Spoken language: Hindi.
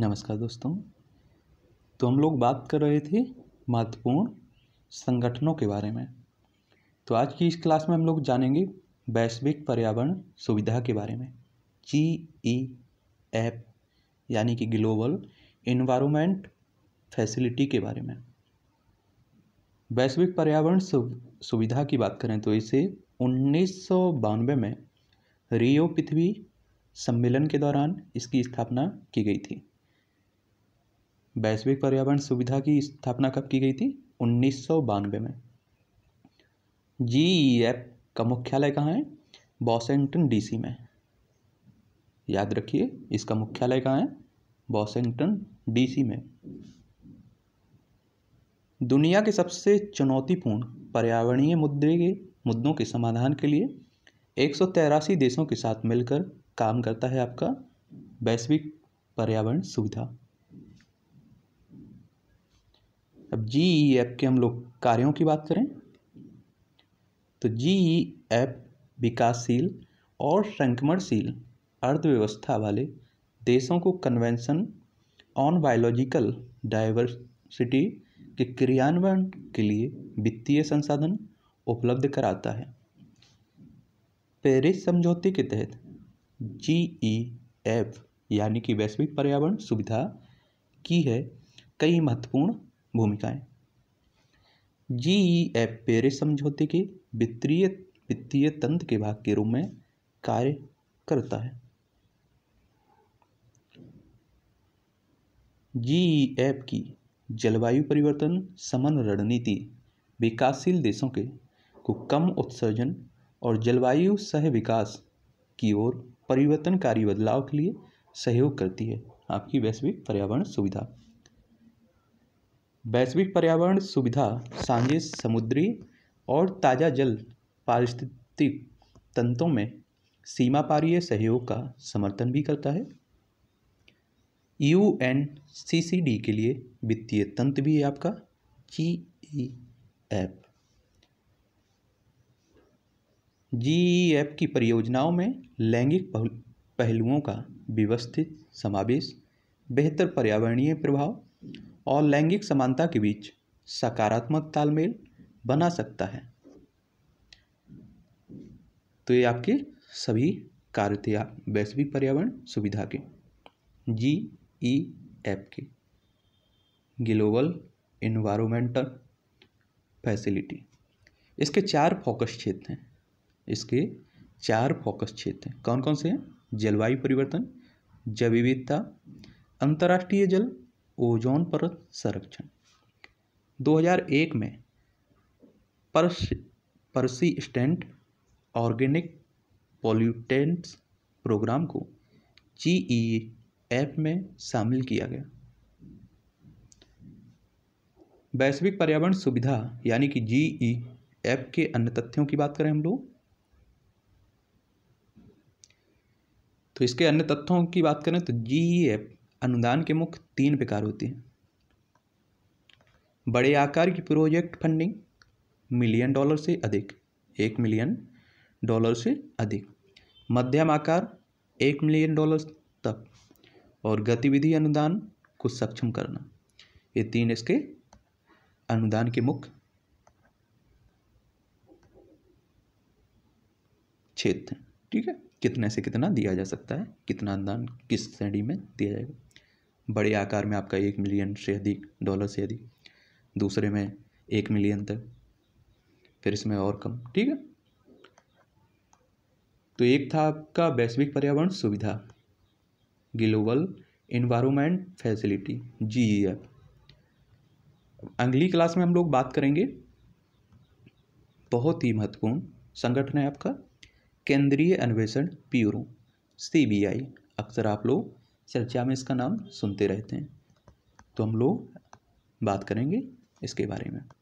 नमस्कार दोस्तों तो हम लोग बात कर रहे थे महत्वपूर्ण संगठनों के बारे में तो आज की इस क्लास में हम लोग जानेंगे वैश्विक पर्यावरण सुविधा के बारे में जी ई एफ यानी कि ग्लोबल इन्वायरमेंट फैसिलिटी के बारे में वैश्विक पर्यावरण सुविधा की बात करें तो इसे उन्नीस में रियो पृथ्वी सम्मेलन के दौरान इसकी स्थापना की गई थी वैश्विक पर्यावरण सुविधा की स्थापना कब की गई थी उन्नीस में जी एफ का मुख्यालय कहाँ है वॉशिंगटन डीसी में याद रखिए इसका मुख्यालय कहाँ है वॉशिंगटन डीसी में दुनिया के सबसे चुनौतीपूर्ण पर्यावरणीय मुद्दे के मुद्दों के समाधान के लिए एक देशों के साथ मिलकर काम करता है आपका वैश्विक पर्यावरण सुविधा अब जी ई ऐप के हम लोग कार्यों की बात करें तो जी ई ऐप विकासशील और संक्रमणशील अर्थव्यवस्था वाले देशों को कन्वेंशन ऑन बायोलॉजिकल डाइवर्सिटी के क्रियान्वयन के लिए वित्तीय संसाधन उपलब्ध कराता है पेरिस समझौते के तहत जी ई एफ यानी कि वैश्विक पर्यावरण सुविधा की है कई महत्वपूर्ण भूमिकाएं जी ई एफ पेरिस समझौते के वित्तीय वित्तीय तंत्र के भाग के रूप में कार्य करता है जी ई एफ की जलवायु परिवर्तन समन रणनीति विकासशील देशों के को कम उत्सर्जन और जलवायु सह विकास की ओर परिवर्तनकारी बदलाव के लिए सहयोग करती है आपकी वैश्विक पर्यावरण सुविधा वैश्विक पर्यावरण सुविधा सांझे समुद्री और ताज़ा जल पारिस्थितिक तंत्रों में सीमा पारीय सहयोग का समर्थन भी करता है U N C C D के लिए वित्तीय तंत्र भी है आपका जी E F G E F की परियोजनाओं में लैंगिक पहलुओं का व्यवस्थित समावेश बेहतर पर्यावरणीय प्रभाव और लैंगिक समानता के बीच सकारात्मक तालमेल बना सकता है तो ये आपके सभी कार्य थे आप वैश्विक पर्यावरण सुविधा के जी ई एप के ग्लोबल इन्वायरमेंटल फैसिलिटी इसके चार फोकस क्षेत्र हैं इसके चार फोकस क्षेत्र हैं कौन कौन से हैं जलवायु परिवर्तन जैव विविधता अंतर्राष्ट्रीय जल ओजोन परत संरक्षण 2001 में परसिस्टेंट ऑर्गेनिक पॉल्यूटेंट्स प्रोग्राम को जी ई एप में शामिल किया गया वैश्विक पर्यावरण सुविधा यानी कि जी ई एप के अन्य तथ्यों की बात करें हम लोग तो इसके अन्य तथ्यों की बात करें तो जी ई एप अनुदान के मुख्य तीन प्रकार होते हैं बड़े आकार की प्रोजेक्ट फंडिंग मिलियन डॉलर से अधिक एक मिलियन डॉलर से अधिक मध्यम आकार एक मिलियन डॉलर तक और गतिविधि अनुदान को सक्षम करना ये तीन इसके अनुदान के मुख्य क्षेत्र ठीक है कितने से कितना दिया जा सकता है कितना अनुदान किस श्रेणी में दिया जाएगा बड़े आकार में आपका एक मिलियन से अधिक डॉलर से अधिक दूसरे में एक मिलियन तक फिर इसमें और कम ठीक है तो एक था आपका वैश्विक पर्यावरण सुविधा global environment facility G F अगली क्लास में हम लोग बात करेंगे बहुत ही महत्वपूर्ण संगठन है आपका केंद्रीय अन्वेषण ब्यूरो आई अक्सर आप लोग चर्चा में इसका नाम सुनते रहते हैं तो हम लोग बात करेंगे इसके बारे में